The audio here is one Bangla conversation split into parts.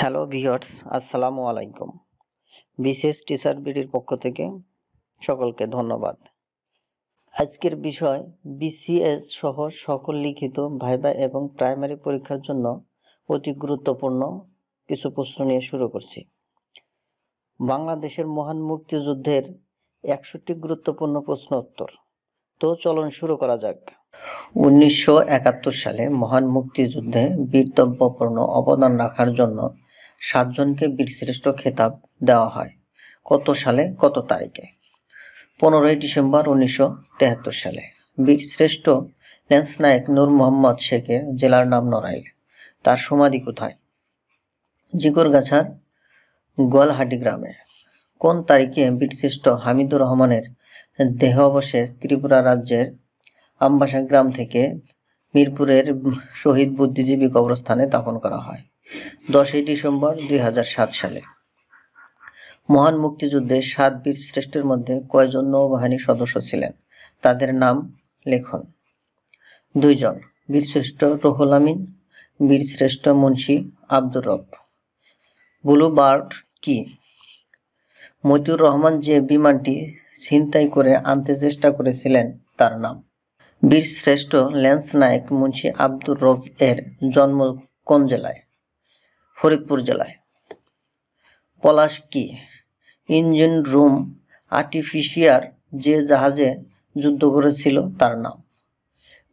হ্যালো ভিওর্স আসসালামু আলাইকুম বিশেষ টিচার বিডির পক্ষ থেকে সকলকে ধন্যবাদ আজকের বিষয় বিসিএস সহ সকল লিখিত ভাইবা এবং প্রাইমারি পরীক্ষার জন্য অতি গুরুত্বপূর্ণ কিছু প্রশ্ন নিয়ে শুরু করছি বাংলাদেশের মহান মুক্তিযুদ্ধের একষট্টি গুরুত্বপূর্ণ প্রশ্ন উত্তর তো চলন শুরু করা যাক উনিশশো একাত্তর সালে মহান মুক্তিযুদ্ধে বীরতব্যপূর্ণ অবদান রাখার জন্য সাতজনকে বীরশ্রেষ্ঠ খেতাব দেওয়া হয় কত সালে কত তারিখে পনেরোই ডিসেম্বর উনিশশো তেহাত্তর সালে বীরশ্রেষ্ঠ লেন্স নায়ক নূর মোহাম্মদ শেখের জেলার নাম নড়াইল তার সমাধি কোথায় জিগরগাছার গোয়ালহাটি গ্রামে কোন তারিখে বীরশ্রেষ্ঠ হামিদুর রহমানের দেহ অবশেষ ত্রিপুরা রাজ্যের আম্বাসা গ্রাম থেকে মিরপুরের শহীদ বুদ্ধিজীবী কবরস্থানে দাফন করা হয় দশই ডিসেম্বর দুই সালে মহান মুক্তিযুদ্ধে সাত বীর শ্রেষ্ঠের মধ্যে কয়জন নৌবাহিনী সদস্য ছিলেন তাদের নাম লেখন দুইজন বীরশ্রেষ্ঠ রোহুল আমিন বীরশ্রেষ্ঠ মুন্সি আব্দুর রব ব্লু বার্ড কি মতিউর রহমান যে বিমানটি ছিনতাই করে আনতে চেষ্টা করেছিলেন তার নাম বীরশ্রেষ্ঠ ল্যান্স নায়ক মুন্সী আব্দুর রব এর জন্ম কোন জেলায় ফরিদপুর জেলায় পলাশ কি ইঞ্জিন রুম আর্টিফিশিয়ার যে জাহাজে যুদ্ধ করেছিল তার নাম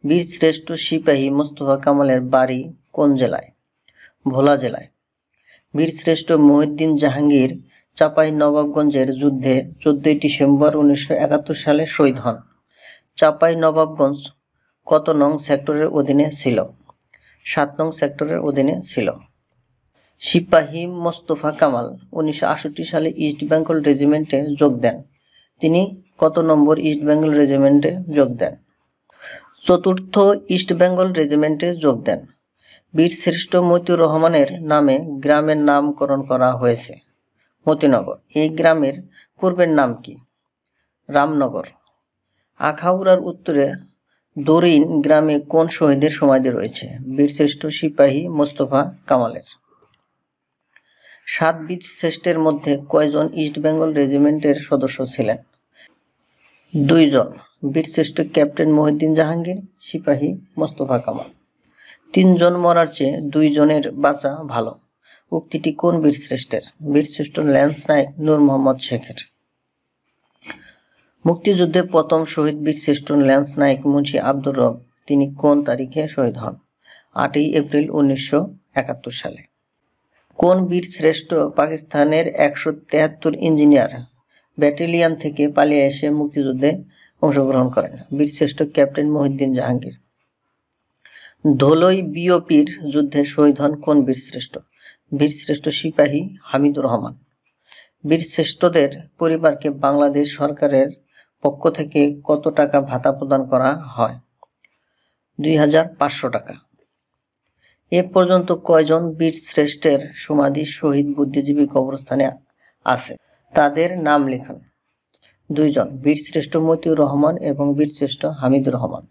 বীর শ্রেষ্ঠ সিপাহী মোস্তফা কামালের বাড়ি কোন জেলায় ভোলা জেলায় বীরশ্রেষ্ঠ মহিউদ্দিন জাহাঙ্গীর চাপাই নবাবগঞ্জের যুদ্ধে চোদ্দই ডিসেম্বর উনিশশো একাত্তর সালে শহীদ হন চাপাই নবাবগঞ্জ কত নং সেক্টরের অধীনে ছিল সাত নং সেক্টরের অধীনে ছিল সিপাহী মোস্তফা কামাল উনিশশো সালে ইস্ট বেঙ্গল রেজিমেন্টে যোগ দেন তিনি কত নম্বর ইস্ট বেঙ্গল রেজিমেন্টে যোগ দেন চতুর্থ ইস্ট বেঙ্গল রেজিমেন্টে যোগ দেন বীর শ্রেষ্ঠ মতিউর রহমানের নামে গ্রামের নামকরণ করা হয়েছে মতিনগর এই গ্রামের পূর্বের নাম কি রামনগর আখাউড়ার উত্তরে দরিন গ্রামে কোন শহীদের সমাধি রয়েছে বীরশ্রেষ্ঠ সিপাহী মোস্তফা কামালের সাত বীজ শ্রেষ্ঠের মধ্যে কয়জন ইস্ট বেঙ্গল রেজিমেন্টের সদস্য ছিলেন দুইজন বীরশ্রেষ্ঠ ক্যাপ্টেন মহিউদ্দিন জাহাঙ্গীর সিপাহী মোস্তফা কামাল তিনজন মরার চেয়ে দুইজনের বাঁচা ভালো উক্তিটি কোন বীরশ্রেষ্ঠের বীরশ্রেষ্ঠ ল্যান্স নায়ক নূর মোহাম্মদ শেখের মুক্তিযুদ্ধে প্রথম শহীদ বীরশ্রেষ্ঠ ল্যান্স নায়ক মুন্সি আব্দুর রব তিনি কোন তারিখে শহীদ হন আটই এপ্রিল উনিশশো একাত্তর সালে কোন বীর শ্রেষ্ঠ পাকিস্তানের একশো তেহাত্তর ইঞ্জিনিয়ার ব্যাটেলিয়ান থেকে পালিয়ে এসে মুক্তিযুদ্ধে অংশগ্রহণ করেন বীরশ্রেষ্ঠ ক্যাপ্টেন মহিউদ্দিন জাহাঙ্গীর ধলই বিওপির যুদ্ধে শহীদ হন কোন বীরশ্রেষ্ঠ বীরশ্রেষ্ঠ সিপাহী হামিদুর রহমান বীরশ্রেষ্ঠদের পরিবারকে বাংলাদেশ সরকারের পক্ষ থেকে কত টাকা ভাতা প্রদান করা হয় দুই হাজার পাঁচশো টাকা এ পর্যন্ত কয়জন বীর শ্রেষ্ঠের সমাধি শহীদ বুদ্ধিজীবী কবরস্থানে আছে তাদের নাম লেখান দুইজন বীরশ্রেষ্ঠ মতিউর রহমান এবং বীরশ্রেষ্ঠ হামিদুর রহমান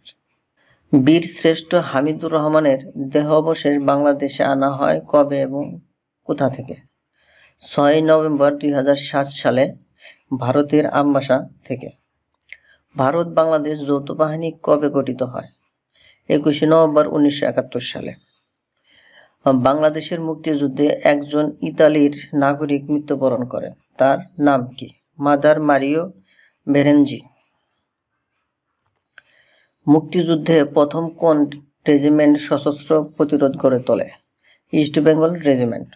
বীর শ্রেষ্ঠ হামিদুর রহমানের দেহ অবশেষ বাংলাদেশে আনা হয় কবে এবং কোথা থেকে ছয় নভেম্বর দুই সালে ভারতের আমবাসা থেকে ভারত বাংলাদেশ যৌথ বাহিনী কবে গঠিত হয় একুশে নভেম্বর উনিশশো সালে বাংলাদেশের মুক্তিযুদ্ধে একজন ইতালির নাগরিক মৃত্যুবরণ করে তার নাম কি মাদার মারিও ভেরেনজি মুক্তিযুদ্ধে প্রথম কোন রেজিমেন্ট সশস্ত্র প্রতিরোধ করে তোলে ইস্ট বেঙ্গল রেজিমেন্ট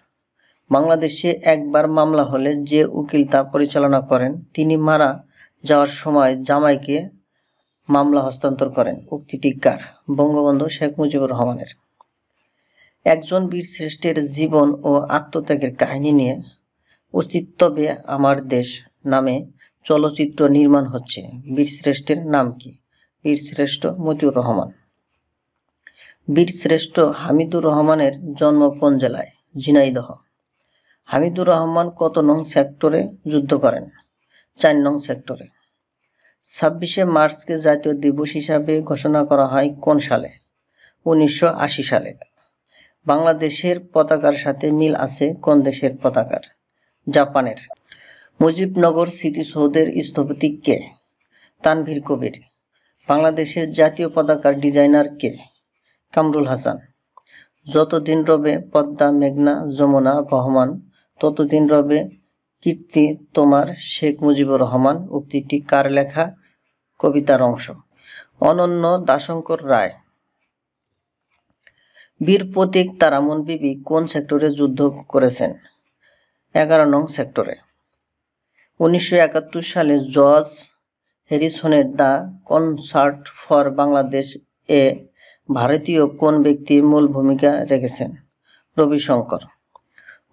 বাংলাদেশে একবার মামলা হলে যে উকিল তা পরিচালনা করেন তিনি মারা যাওয়ার সময় জামাইকে মামলা হস্তান্তর করেন উক্তিটি কার বঙ্গবন্ধু শেখ মুজিবুর রহমানের একজন বীর শ্রেষ্ঠের জীবন ও আত্মত্যাগের কাহিনী নিয়ে অস্তিত্ববে আমার দেশ নামে চলচ্চিত্র নির্মাণ হচ্ছে বীরশ্রেষ্ঠের নাম কি বীরশ্রেষ্ঠ মতিউর রহমান বীরশ্রেষ্ঠ হামিদুর রহমানের জন্ম কোন জেলায় ঝিনাইদহ হামিদুর রহমান কত নং সেক্টরে যুদ্ধ করেন চার নং সেক্টরে ছাব্বিশে মার্চকে জাতীয় দিবস হিসাবে ঘোষণা করা হয় কোন সালে উনিশশো সালে বাংলাদেশের পতাকার সাথে মিল আছে কোন দেশের পতাকার জাপানের মুজিবনগর স্মৃতিসৌধের স্থপতি কে তানভীর কবির বাংলাদেশের জাতীয় পতাকার ডিজাইনার কে কামরুল হাসান যতদিন রবে পদ্মা মেঘনা যমুনা বহমান ততদিন রবে কীর্তি তোমার শেখ মুজিবুর রহমান উক্তিটি কার লেখা কবিতার অংশ অনন্য দাশঙ্কর রায় বীর প্রতীক তারামন বিবি কোন সেক্টরে যুদ্ধ করেছেন এগারো নং সেক্টরে উনিশশো একাত্তর সালে জর্জ হ্যারিসনের দ্য কনসার্ট ফর বাংলাদেশ এ ভারতীয় কোন ব্যক্তির মূল ভূমিকা রেখেছেন রবিশঙ্কর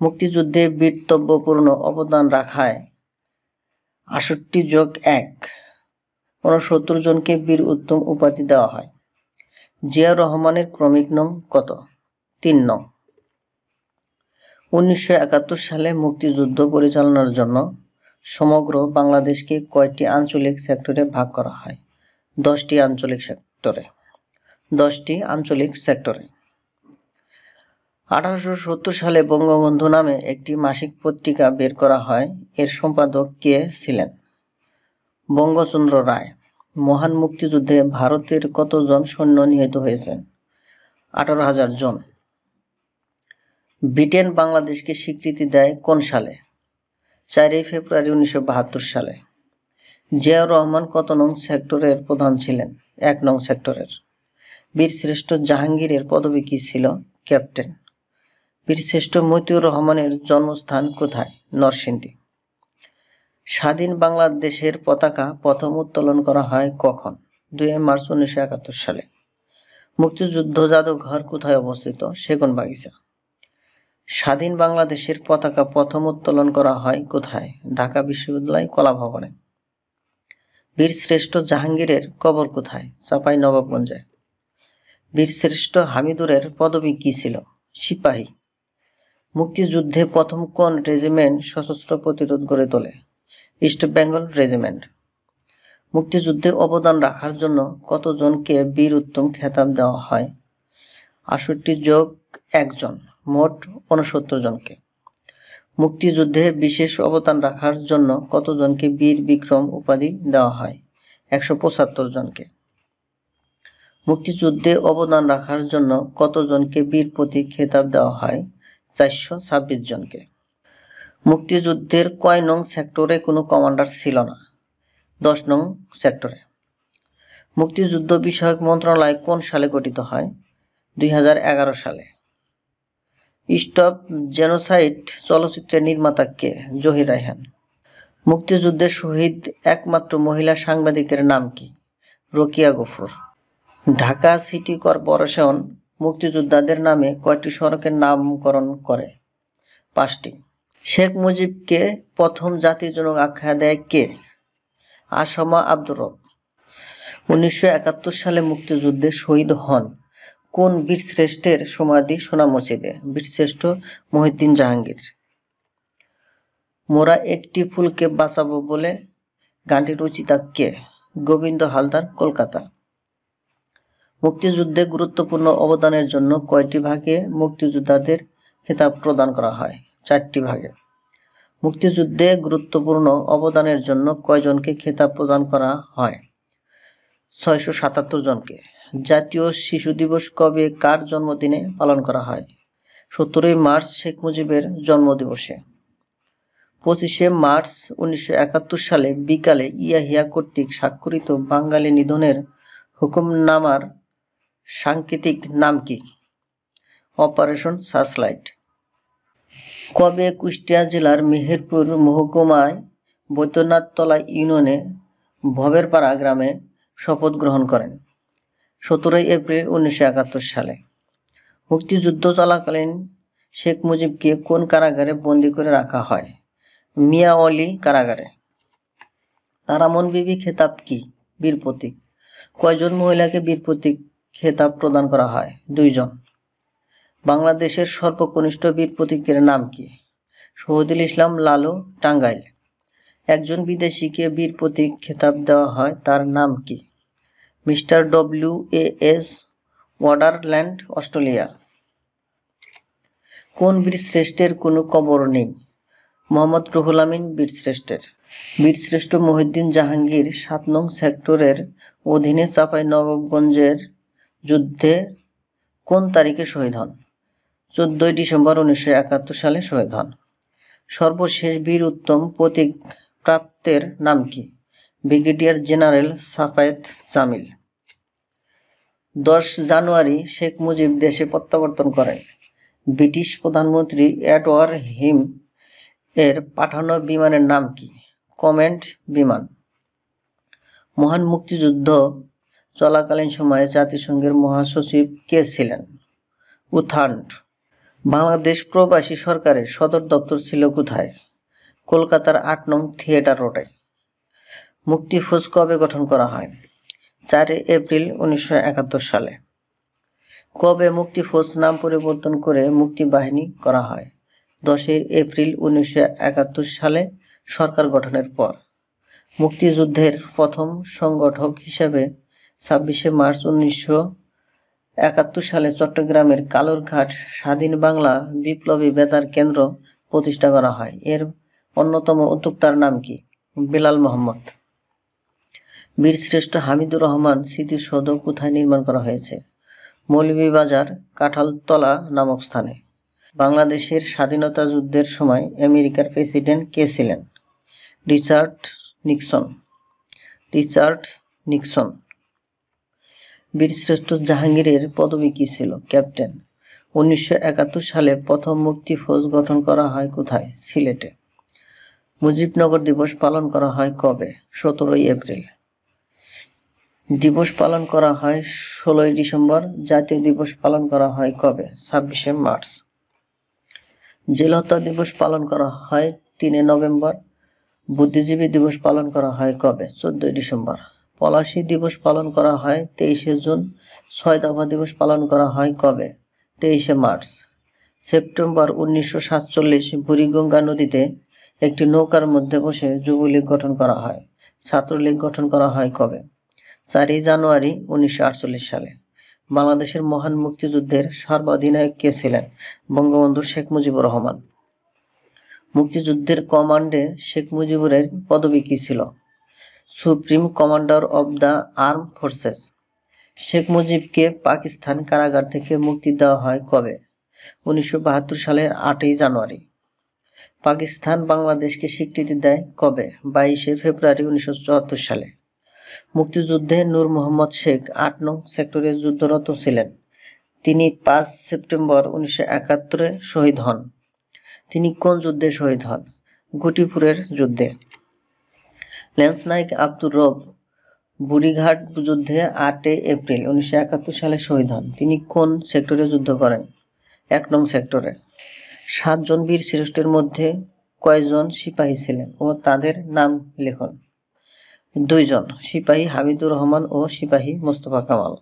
মুক্তিযুদ্ধে বীরতব্যপূর্ণ অবদান রাখায় আষট্টি যোগ এক সত্তর জনকে বীর উত্তম উপাধি দেওয়া হয় জিয়াউর রহমানের ক্রমিক নং কত তিন নং উনিশশো একাত্তর সালে মুক্তিযুদ্ধ পরিচালনার জন্য সমগ্র বাংলাদেশকে কয়টি আঞ্চলিক সেক্টরে ভাগ করা হয় দশটি আঞ্চলিক সেক্টরে দশটি আঞ্চলিক সেক্টরে আঠারোশো সত্তর সালে বঙ্গবন্ধু নামে একটি মাসিক পত্রিকা বের করা হয় এর সম্পাদক কে ছিলেন বঙ্গচন্দ্র রায় মহান মুক্তিযুদ্ধে ভারতের কতজন সৈন্য নিহত হয়েছেন আঠারো হাজার জন ব্রিটেন বাংলাদেশকে স্বীকৃতি দেয় কোন সালে চারই ফেব্রুয়ারি উনিশশো বাহাত্তর সালে জিয়াউর রহমান কত নং সেক্টরের প্রধান ছিলেন এক নং সেক্টরের বীরশ্রেষ্ঠ জাহাঙ্গীরের পদবি কী ছিল ক্যাপ্টেন বীরশ্রেষ্ঠ মতিউর রহমানের জন্মস্থান কোথায় নরসিংদী স্বাধীন বাংলাদেশের পতাকা প্রথম উত্তোলন করা হয় কখন দুই মার্চ উনিশশো একাত্তর সালে মুক্তিযুদ্ধ জাদুঘর কোথায় অবস্থিত সেগুন বাগিচা স্বাধীন বাংলাদেশের পতাকা প্রথম উত্তোলন করা হয় কোথায় ঢাকা বিশ্ববিদ্যালয় কলাভবনে বীরশ্রেষ্ঠ জাহাঙ্গীরের কবর কোথায় চাপাই নবাবগঞ্জে বীরশ্রেষ্ঠ হামিদুরের পদবি কী ছিল সিপাহী মুক্তিযুদ্ধে প্রথম কোন রেজিমেন্ট সশস্ত্র প্রতিরোধ গড়ে তোলে ইস্ট বেঙ্গল রেজিমেন্ট মুক্তিযুদ্ধে অবদান রাখার জন্য কতজনকে বীর উত্তম খেতাব দেওয়া হয় আষট্টি যোগ একজন মোট উনসত্তর জনকে মুক্তিযুদ্ধে বিশেষ অবদান রাখার জন্য কতজনকে বীর বিক্রম উপাধি দেওয়া হয় একশো পঁচাত্তর জনকে মুক্তিযুদ্ধে অবদান রাখার জন্য কতজনকে বীর প্রতীক খেতাব দেওয়া হয় চারশো ছাব্বিশ জনকে মুক্তিযুদ্ধের কয় নং সেক্টরে কোনো কমান্ডার ছিল না দশ নং সেক্টরে মুক্তিযুদ্ধ বিষয়ক মন্ত্রণালয় কোন সালে গঠিত হয় দুই সালে স্টপ জেনোসাইট চলচ্চিত্রের নির্মাতা কে জহির রায়হান মুক্তিযুদ্ধে শহীদ একমাত্র মহিলা সাংবাদিকের নাম কি রকিয়া গফুর ঢাকা সিটি কর্পোরেশন মুক্তিযোদ্ধাদের নামে কয়টি সড়কের নামকরণ করে পাঁচটি শেখ মুজিবকে প্রথম জাতির জনক আখ্যা দেয় কে আসামা আব্দুর রব উনিশশো একাত্তর সালে মুক্তিযুদ্ধে শহীদ হন কোন বীরশ্রেষ্ঠের সমাধি সোনা মসজিদে বীরশ্রেষ্ঠ মহিদ্দিন জাহাঙ্গীর মোরা একটি ফুলকে বাঁচাবো বলে গানটির রচিতা কে গোবিন্দ হালদার কলকাতা মুক্তিযুদ্ধে গুরুত্বপূর্ণ অবদানের জন্য কয়টি ভাগে মুক্তিযোদ্ধাদের খেতাব প্রদান করা হয় চারটি ভাগে মুক্তিযুদ্ধে গুরুত্বপূর্ণ অবদানের জন্য কয়জনকে খেতাব প্রদান করা হয় ছয়শো সাতাত্তর জনকে জাতীয় শিশু দিবস কবে কার জন্মদিনে পালন করা হয় সতেরোই মার্চ শেখ মুজিবের জন্মদিবসে পঁচিশে মার্চ উনিশশো সালে বিকালে ইয়াহিয়া কর্তৃক স্বাক্ষরিত বাঙালি নিধনের হুকুমনামার সাংকেতিক নাম কি অপারেশন সাসলাইট কবে কুষ্টিয়া জেলার মেহেরপুর মহকুমায় বৈদ্যনাথতলা ইউনিয়নে ভবেরপাড়া গ্রামে শপথ গ্রহণ করেন সতেরোই এপ্রিল উনিশশো একাত্তর সালে মুক্তিযুদ্ধ চলাকালীন শেখ মুজিবকে কোন কারাগারে বন্দি করে রাখা হয় মিয়া অলি কারাগারে তারামন বিবি খেতাব কি বীর প্রতীক কয়জন মহিলাকে বীর প্রতীক খেতাব প্রদান করা হয় দুইজন বাংলাদেশের সর্বকনিষ্ঠ বীর প্রতীকের নাম কি শহীদুল ইসলাম লালু টাঙ্গাইল একজন বিদেশিকে বীর প্রতীক খেতাব দেওয়া হয় তার নাম কি mister W A S Ouderland Australia কোন বীরশ্রেষ্ঠের কোনো কবর নেই মোহাম্মদ রুহুল আমিন বীরশ্রেষ্ঠের বীরশ্রেষ্ঠ মহিউদ্দিন জাহাঙ্গীর সাত নং সেক্টরের অধীনে চাপাই নবাবগঞ্জের যুদ্ধে কোন তারিখে শহীদ হন চোদ্দই ডিসেম্বর উনিশশো একাত্তর সালে শহীদ হন সর্বশেষ বীর উত্তম প্রতীক প্রাপ্তের নাম কি ব্রিগেডিয়ার জেনারেল সাফায়েত জামিল দশ জানুয়ারি শেখ মুজিব দেশে প্রত্যাবর্তন করেন ব্রিটিশ প্রধানমন্ত্রী অ্যাডওয়ার হিম এর পাঠানো বিমানের নাম কি কমেন্ট বিমান মহান মুক্তিযুদ্ধ চলাকালীন সময়ে জাতিসংঘের মহাসচিব কে ছিলেন উথান্ড বাংলাদেশ প্রবাসী সরকারের সদর দপ্তর ছিল কোথায় কলকাতার আট নং থিয়েটার রোডে মুক্তিফৌজ কবে গঠন করা হয় চার এপ্রিল উনিশশো একাত্তর সালে কবে মুক্তিফৌজ নাম পরিবর্তন করে মুক্তি বাহিনী করা হয় দশই এপ্রিল উনিশশো একাত্তর সালে সরকার গঠনের পর মুক্তিযুদ্ধের প্রথম সংগঠক হিসাবে ছাব্বিশে মার্চ উনিশশো একাত্তর সালে চট্টগ্রামের কালুরঘাট স্বাধীন বাংলা বিপ্লবী বেতার কেন্দ্র প্রতিষ্ঠা করা হয় এর অন্যতম উদ্যোক্তার নাম কি বেলাল মোহাম্মদ বীরশ্রেষ্ঠ হামিদুর রহমান স্মৃতিসৌধ কোথায় নির্মাণ করা হয়েছে মৌলভীবাজার কাঁঠালতলা নামক স্থানে বাংলাদেশের স্বাধীনতা যুদ্ধের সময় আমেরিকার প্রেসিডেন্ট কে ছিলেন রিচার্ড নিক্সন রিচার্ড নিক্সন বীরশ্রেষ্ঠ জাহাঙ্গীরের পদবি কী ছিল ক্যাপ্টেন উনিশশো সালে প্রথম মুক্তি ফৌজ গঠন করা হয় কোথায় সিলেটে মুজিবনগর দিবস পালন করা হয় কবে সতেরোই এপ্রিল দিবস পালন করা হয় ষোলোই ডিসেম্বর জাতীয় দিবস পালন করা হয় কবে ছাব্বিশে মার্চ জেলহত্যা দিবস পালন করা হয় তিনে নভেম্বর বুদ্ধিজীবী দিবস পালন করা হয় কবে চোদ্দই ডিসেম্বর পলাশী দিবস পালন করা হয় তেইশে জুন ছয় দফা দিবস পালন করা হয় কবে তেইশে মার্চ সেপ্টেম্বর উনিশশো সাতচল্লিশ বুড়িগঙ্গা নদীতে একটি নৌকার মধ্যে বসে যুবলীগ গঠন করা হয় ছাত্রলীগ গঠন করা হয় কবে চারই জানুয়ারি উনিশশো সালে বাংলাদেশের মহান মুক্তিযুদ্ধের সর্বাধিনায়ক কে ছিলেন বঙ্গবন্ধু শেখ মুজিবুর রহমান মুক্তিযুদ্ধের কমান্ডে শেখ মুজিবুরের পদবি কী ছিল supreme commander of the armed forces Sheikh মুজিবকে পাকিস্তান কারাগার থেকে মুক্তি দেওয়া হয় কবে উনিশশো সালের আটই জানুয়ারি পাকিস্তান বাংলাদেশকে স্বীকৃতি দেয় কবে বাইশে ফেব্রুয়ারি উনিশশো সালে মুক্তিযুদ্ধে নূর মোহাম্মদ শেখ আট নং সেক্টরে যুদ্ধরত ছিলেন তিনি পাঁচ সেপ্টেম্বর উনিশশো একাত্তরে শহীদ হন তিনি কোন যুদ্ধে শহীদ হন গুটিপুরের যুদ্ধে লেন্স নায়ক আব্দুর রব বুড়িঘাট যুদ্ধে আটে এপ্রিল উনিশশো একাত্তর সালে শহীদ হন তিনি কোন সেক্টরে যুদ্ধ করেন এক নং সেক্টরে সাতজন বীর শ্রেষ্ঠের মধ্যে কয়জন সিপাহী ছিলেন ও তাদের নাম লেখন দুইজন সিপাহী হামিদুর রহমান ও সিপাহী মোস্তফা কামাল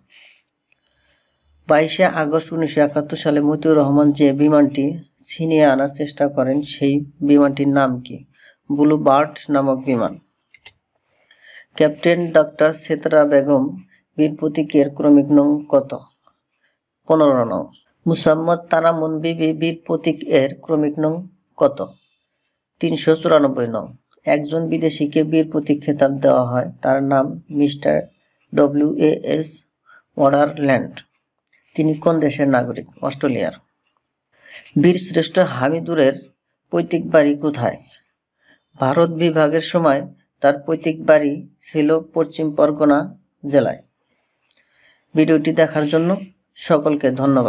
বাইশে আগস্ট উনিশশো একাত্তর সালে মতিউর রহমান যে বিমানটি ছিনিয়ে আনার চেষ্টা করেন সেই বিমানটির নাম কি ব্লু বার্ড নামক বিমান ক্যাপ্টেন ডক্টর সেতরা বেগম বীর প্রতীকের ক্রমিক নং কত পনেরো নং মুসাম্মদ তারামুন বিবি বীর প্রতীক এর ক্রমিক নং কত তিনশো চুরানব্বই নং একজন বিদেশিকে বীর প্রতীক খেতাব দেওয়া হয় তার নাম mister W A S Ouderland তিনি কোন দেশের নাগরিক অস্ট্রেলিয়ার বীর শ্রেষ্ঠ হামিদুরের পৈতৃক বাড়ি কোথায় ভারত বিভাগের সময় তার পৈতৃক বাড়ি ছিল পশ্চিম পরগনা জেলায় ভিডিওটি দেখার জন্য সকলকে ধন্যবাদ